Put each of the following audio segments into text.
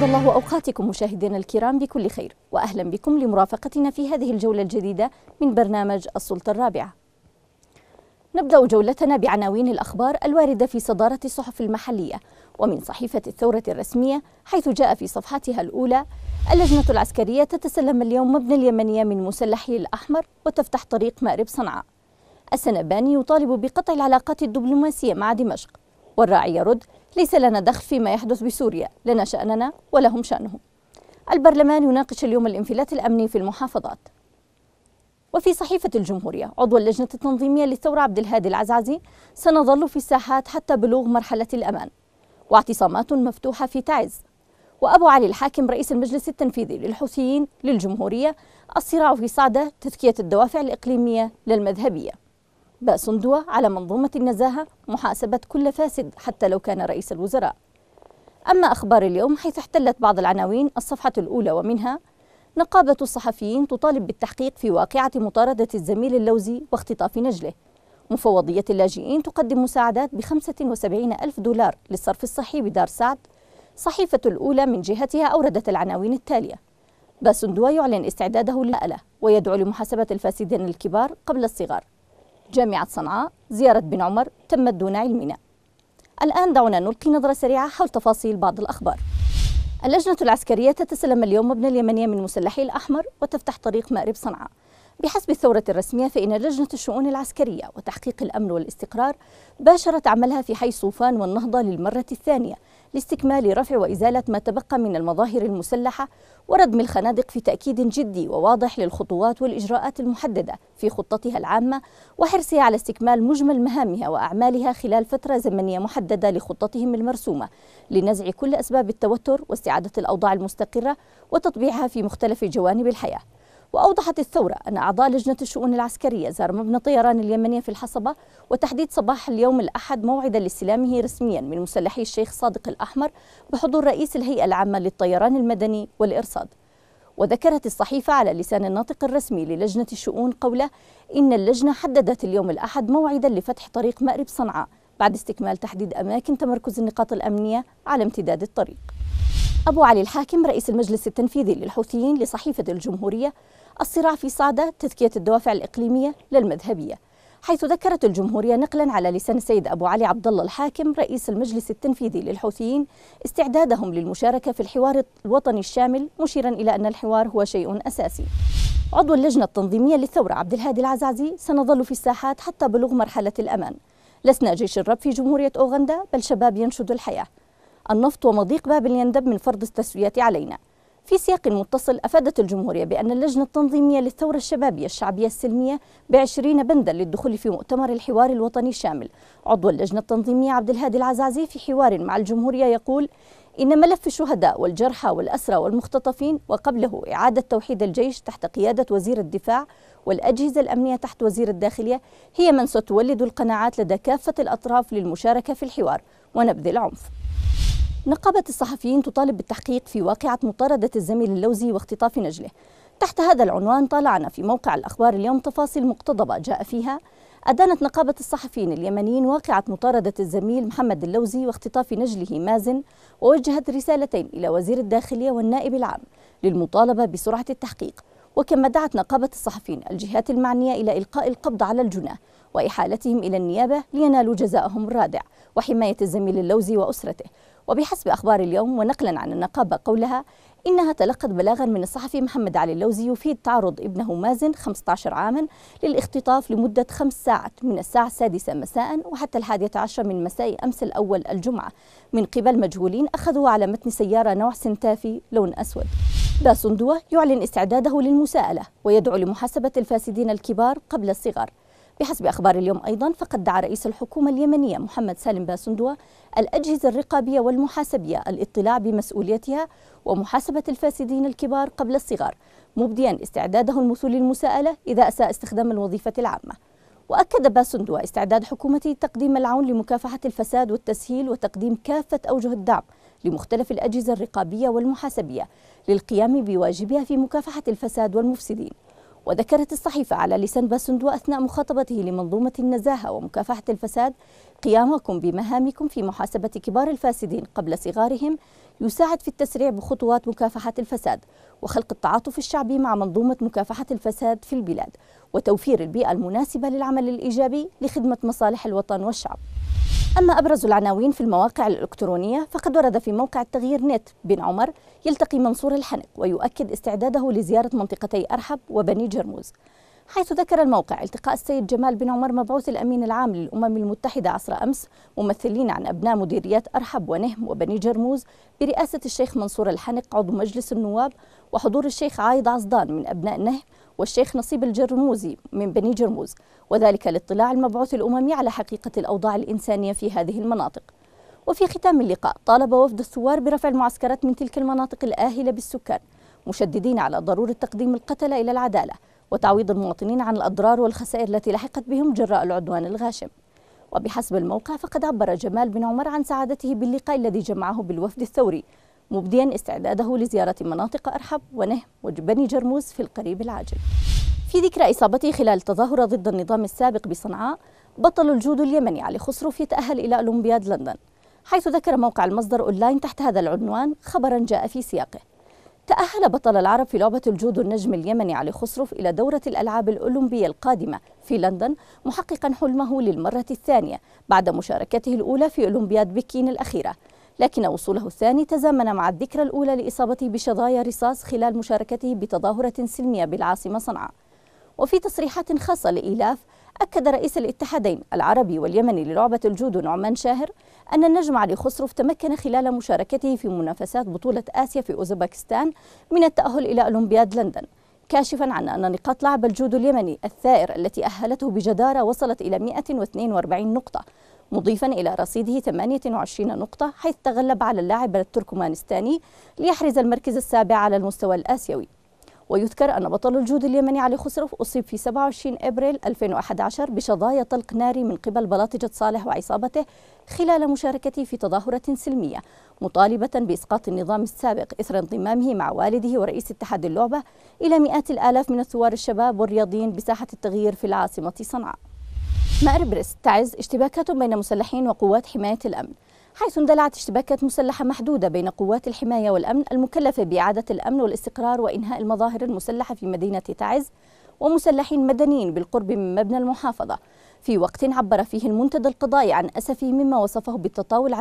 أسعد الله أوقاتكم مشاهدينا الكرام بكل خير وأهلا بكم لمرافقتنا في هذه الجولة الجديدة من برنامج السلطة الرابعة نبدأ جولتنا بعناوين الأخبار الواردة في صدارة الصحف المحلية ومن صحيفة الثورة الرسمية حيث جاء في صفحتها الأولى اللجنة العسكرية تتسلم اليوم مبنى اليمنية من مسلحي الأحمر وتفتح طريق مأرب صنعاء السنباني يطالب بقطع العلاقات الدبلوماسية مع دمشق والراعي يرد ليس لنا دخل فيما يحدث بسوريا لنا شأننا ولهم شأنهم البرلمان يناقش اليوم الانفلات الأمني في المحافظات وفي صحيفة الجمهورية عضو اللجنة التنظيمية للثورة عبد الهادي العزعزي سنظل في الساحات حتى بلوغ مرحلة الأمان واعتصامات مفتوحة في تعز وأبو علي الحاكم رئيس المجلس التنفيذي للحوثيين للجمهورية الصراع في صعدة تذكية الدوافع الإقليمية للمذهبية بأس دوا على منظومة النزاهة محاسبة كل فاسد حتى لو كان رئيس الوزراء أما أخبار اليوم حيث احتلت بعض العناوين الصفحة الأولى ومنها نقابة الصحفيين تطالب بالتحقيق في واقعة مطاردة الزميل اللوزي واختطاف نجله مفوضية اللاجئين تقدم مساعدات ب 75 ألف دولار للصرف الصحي بدار سعد صحيفة الأولى من جهتها أوردت العناوين التالية باسندوا يعلن استعداده للمألة ويدعو لمحاسبة الفاسدين الكبار قبل الصغار جامعة صنعاء زيارة بن عمر تمت دون علمنا الآن دعونا نلقي نظرة سريعة حول تفاصيل بعض الأخبار اللجنة العسكرية تتسلم اليوم مبنى اليمنية من مسلحي الأحمر وتفتح طريق مأرب صنعاء بحسب الثورة الرسمية فإن لجنة الشؤون العسكرية وتحقيق الأمن والاستقرار باشرت عملها في حي صوفان والنهضة للمرة الثانية لاستكمال رفع وإزالة ما تبقى من المظاهر المسلحة وردم الخنادق في تأكيد جدي وواضح للخطوات والإجراءات المحددة في خطتها العامة وحرصها على استكمال مجمل مهامها وأعمالها خلال فترة زمنية محددة لخطتهم المرسومة لنزع كل أسباب التوتر واستعادة الأوضاع المستقرة وتطبيعها في مختلف جوانب الحياة وأوضحت الثورة أن أعضاء لجنة الشؤون العسكرية زار مبنى طيران اليمنية في الحصبة وتحديد صباح اليوم الأحد موعدا لاستلامه رسميا من مسلحي الشيخ صادق الأحمر بحضور رئيس الهيئة العامة للطيران المدني والإرصاد وذكرت الصحيفة على لسان الناطق الرسمي للجنة الشؤون قوله إن اللجنة حددت اليوم الأحد موعدا لفتح طريق مأرب صنعاء بعد استكمال تحديد أماكن تمركز النقاط الأمنية على امتداد الطريق أبو علي الحاكم رئيس المجلس التنفيذي للحوثيين لصحيفة الجمهورية الصراع في صعدة تذكية الدوافع الإقليمية للمذهبية حيث ذكرت الجمهورية نقلا على لسان السيد أبو علي عبد الله الحاكم رئيس المجلس التنفيذي للحوثيين استعدادهم للمشاركة في الحوار الوطني الشامل مشيرا إلى أن الحوار هو شيء أساسي عضو اللجنة التنظيمية للثورة عبد الهادي العزازي سنظل في الساحات حتى بلوغ مرحلة الأمان لسنا جيش الرب في جمهورية أوغندا بل شباب ينشد الحياة النفط ومضيق بابل يندب من فرض التسويات علينا في سياق متصل أفادت الجمهورية بأن اللجنة التنظيمية للثورة الشبابية الشعبية السلمية بعشرين بندا للدخول في مؤتمر الحوار الوطني الشامل عضو اللجنة التنظيمية عبد الهادي العزازي في حوار مع الجمهورية يقول إن ملف الشهداء والجرحى والأسرى والمختطفين وقبله إعادة توحيد الجيش تحت قيادة وزير الدفاع والأجهزة الأمنية تحت وزير الداخلية هي من ستولد القناعات لدى كافة الأطراف للمشاركة في الحوار ونبذ العنف نقابة الصحفيين تطالب بالتحقيق في واقعة مطاردة الزميل اللوزي واختطاف نجله تحت هذا العنوان طالعنا في موقع الأخبار اليوم تفاصيل مقتضبة جاء فيها أدانت نقابة الصحفيين اليمنيين واقعة مطاردة الزميل محمد اللوزي واختطاف نجله مازن ووجهت رسالتين إلى وزير الداخلية والنائب العام للمطالبة بسرعة التحقيق وكما دعت نقابة الصحفيين الجهات المعنية إلى إلقاء القبض على الجنة وإحالتهم إلى النيابة لينالوا جزاءهم الرادع وحماية الزميل اللوزي وأسرته وبحسب أخبار اليوم ونقلا عن النقابة قولها إنها تلقت بلاغا من الصحفي محمد علي اللوزي يفيد تعرض ابنه مازن 15 عاما للاختطاف لمدة خمس ساعات من الساعة السادسة مساء وحتى الحادية عشر من مساء أمس الأول الجمعة من قبل مجهولين أخذوا على متن سيارة نوع سنتافي لون أسود باسندوة يعلن استعداده للمساءلة ويدعو لمحاسبة الفاسدين الكبار قبل الصغار بحسب أخبار اليوم أيضا فقد دعا رئيس الحكومة اليمنية محمد سالم باسندوة الأجهزة الرقابية والمحاسبية الاطلاع بمسؤوليتها ومحاسبة الفاسدين الكبار قبل الصغار مبديا استعداده المثول للمساءلة إذا أساء استخدام الوظيفة العامة وأكد باسندوة استعداد حكومته تقديم العون لمكافحة الفساد والتسهيل وتقديم كافة أوجه الدعم لمختلف الأجهزة الرقابية والمحاسبية للقيام بواجبها في مكافحة الفساد والمفسدين وذكرت الصحيفة على لسان باسندو أثناء مخاطبته لمنظومة النزاهة ومكافحة الفساد قيامكم بمهامكم في محاسبة كبار الفاسدين قبل صغارهم يساعد في التسريع بخطوات مكافحة الفساد وخلق التعاطف الشعبي مع منظومة مكافحة الفساد في البلاد وتوفير البيئة المناسبة للعمل الإيجابي لخدمة مصالح الوطن والشعب أما أبرز العناوين في المواقع الإلكترونية فقد ورد في موقع التغيير نت بن عمر يلتقي منصور الحنق ويؤكد استعداده لزيارة منطقتي أرحب وبني جرموز حيث ذكر الموقع التقاء السيد جمال بن عمر مبعوث الأمين العام للأمم المتحدة عصر أمس ممثلين عن أبناء مديريات أرحب ونهم وبني جرموز برئاسة الشيخ منصور الحنق عضو مجلس النواب وحضور الشيخ عايد عصدان من أبناء نهم والشيخ نصيب الجرموزي من بني جرموز وذلك لاطلاع المبعوث الأممي على حقيقة الأوضاع الإنسانية في هذه المناطق وفي ختام اللقاء طالب وفد الثوار برفع المعسكرات من تلك المناطق الآهلة بالسكان مشددين على ضرورة تقديم القتله إلى العدالة وتعويض المواطنين عن الأضرار والخسائر التي لحقت بهم جراء العدوان الغاشم وبحسب الموقع فقد عبر جمال بن عمر عن سعادته باللقاء الذي جمعه بالوفد الثوري مبديا استعداده لزيارة مناطق أرحب ونهم وبني جرموز في القريب العاجل في ذكرى إصابته خلال تظاهرة ضد النظام السابق بصنعاء بطل الجود اليمني علي خسروف يتأهل إلى أولمبياد لندن حيث ذكر موقع المصدر أونلاين تحت هذا العنوان خبرا جاء في سياقه تأهل بطل العرب في لعبة الجودو النجم اليمني علي خسروف إلى دورة الألعاب الأولمبية القادمة في لندن محققا حلمه للمرة الثانية بعد مشاركته الأولى في أولمبياد بكين الأخيرة لكن وصوله الثاني تزامن مع الذكرى الأولى لإصابته بشظايا رصاص خلال مشاركته بتظاهرة سلمية بالعاصمة صنعاء وفي تصريحات خاصة لإيلاف أكد رئيس الاتحادين العربي واليمني للعبة الجودو نعمان شاهر أن النجم علي خسروف تمكن خلال مشاركته في منافسات بطولة آسيا في أوزباكستان من التأهل إلى أولمبياد لندن كاشفا عن أن نقاط لعب الجودو اليمني الثائر التي أهلته بجدارة وصلت إلى 142 نقطة مضيفا إلى رصيده 28 نقطة حيث تغلب على اللاعب التركمانستاني ليحرز المركز السابع على المستوى الآسيوي ويذكر أن بطل الجود اليمني علي خسروف أصيب في 27 أبريل 2011 بشظايا طلق ناري من قبل بلاطجة صالح وعصابته خلال مشاركته في تظاهرة سلمية مطالبة بإسقاط النظام السابق إثر انضمامه مع والده ورئيس اتحاد اللعبة إلى مئات الآلاف من الثوار الشباب والرياضيين بساحة التغيير في العاصمة صنعاء مأرب ريست تعز اشتباكات بين مسلحين وقوات حماية الأمن حيث اندلعت اشتباكات مسلحة محدودة بين قوات الحماية والأمن المكلفة بإعادة الأمن والاستقرار وإنهاء المظاهر المسلحة في مدينة تعز ومسلحين مدنيين بالقرب من مبنى المحافظة في وقت عبر فيه المنتدى القضائي عن أسفه مما وصفه بالتطاول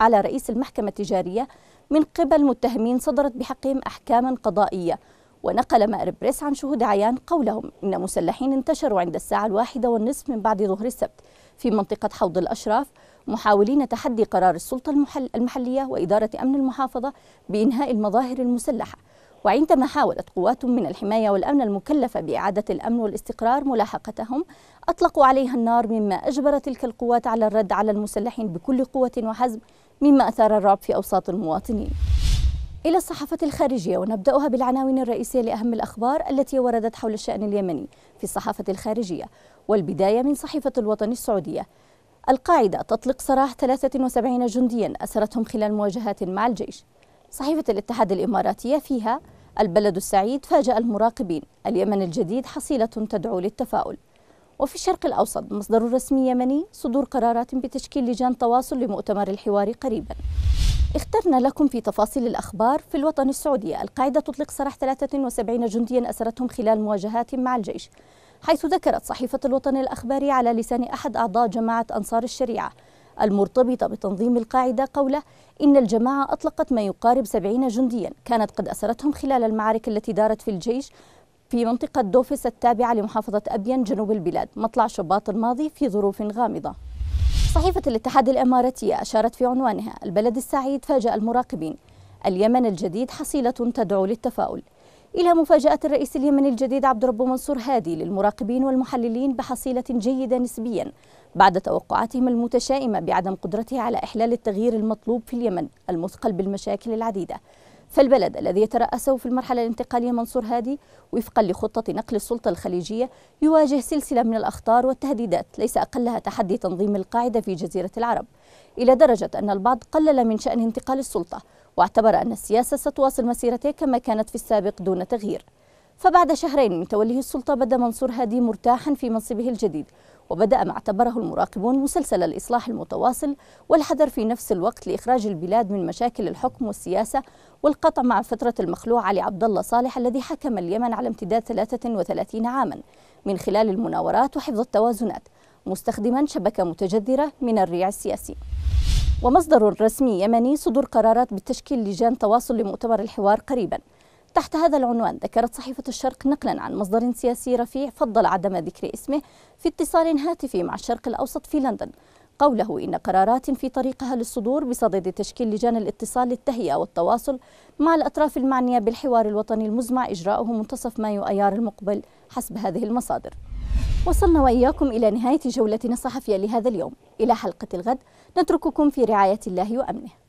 على رئيس المحكمة التجارية من قبل متهمين صدرت بحقهم أحكاما قضائية ونقل مأرب بريس عن شهود عيان قولهم إن مسلحين انتشروا عند الساعة الواحدة والنصف من بعد ظهر السبت في منطقة حوض الأشراف محاولين تحدي قرار السلطة المحل المحلية وإدارة أمن المحافظة بإنهاء المظاهر المسلحة وعندما حاولت قوات من الحماية والأمن المكلفة بإعادة الأمن والاستقرار ملاحقتهم أطلقوا عليها النار مما أجبر تلك القوات على الرد على المسلحين بكل قوة وحزم مما أثار الرعب في أوساط المواطنين إلى الصحافة الخارجية ونبدأها بالعناوين الرئيسية لأهم الأخبار التي وردت حول الشأن اليمني في الصحافة الخارجية والبداية من صحيفة الوطن السعودية القاعدة تطلق سراح 73 جنديا أسرتهم خلال مواجهات مع الجيش صحيفة الاتحاد الإماراتية فيها البلد السعيد فاجأ المراقبين اليمن الجديد حصيلة تدعو للتفاؤل وفي الشرق الأوسط مصدر رسمي يمني صدور قرارات بتشكيل لجان تواصل لمؤتمر الحوار قريباً اخترنا لكم في تفاصيل الأخبار في الوطن السعودي القاعدة تطلق سراح 73 جنديا أسرتهم خلال مواجهات مع الجيش حيث ذكرت صحيفة الوطن الأخباري على لسان أحد أعضاء جماعة أنصار الشريعة المرتبطة بتنظيم القاعدة قوله إن الجماعة أطلقت ما يقارب 70 جنديا كانت قد أسرتهم خلال المعارك التي دارت في الجيش في منطقة دوفس التابعة لمحافظة أبين جنوب البلاد مطلع شباط الماضي في ظروف غامضة صحيفة الاتحاد الإماراتية أشارت في عنوانها البلد السعيد فاجأ المراقبين اليمن الجديد حصيلة تدعو للتفاؤل إلى مفاجأة الرئيس اليمني الجديد عبد ربه منصور هادي للمراقبين والمحللين بحصيلة جيدة نسبيا بعد توقعاتهم المتشائمة بعدم قدرته على إحلال التغيير المطلوب في اليمن المثقل بالمشاكل العديدة فالبلد الذي يترأسه في المرحلة الانتقالية منصور هادي وفقا لخطة نقل السلطة الخليجية يواجه سلسلة من الأخطار والتهديدات ليس أقلها تحدي تنظيم القاعدة في جزيرة العرب إلى درجة أن البعض قلل من شأن انتقال السلطة واعتبر أن السياسة ستواصل مسيرته كما كانت في السابق دون تغيير فبعد شهرين من توليه السلطة بدا منصور هادي مرتاحا في منصبه الجديد وبدأ ما اعتبره المراقبون مسلسل الإصلاح المتواصل والحذر في نفس الوقت لإخراج البلاد من مشاكل الحكم والسياسة والقطع مع فترة المخلوع علي عبد الله صالح الذي حكم اليمن على امتداد 33 عاما من خلال المناورات وحفظ التوازنات مستخدما شبكة متجذرة من الريع السياسي ومصدر رسمي يمني صدور قرارات بتشكيل لجان تواصل لمؤتمر الحوار قريباً تحت هذا العنوان ذكرت صحيفة الشرق نقلا عن مصدر سياسي رفيع فضل عدم ذكر اسمه في اتصال هاتفي مع الشرق الأوسط في لندن قوله إن قرارات في طريقها للصدور بصدد تشكيل لجان الاتصال للتهيئة والتواصل مع الأطراف المعنية بالحوار الوطني المزمع إجراؤه منتصف مايو أيار المقبل حسب هذه المصادر وصلنا وإياكم إلى نهاية جولتنا الصحفية لهذا اليوم إلى حلقة الغد نترككم في رعاية الله وأمنه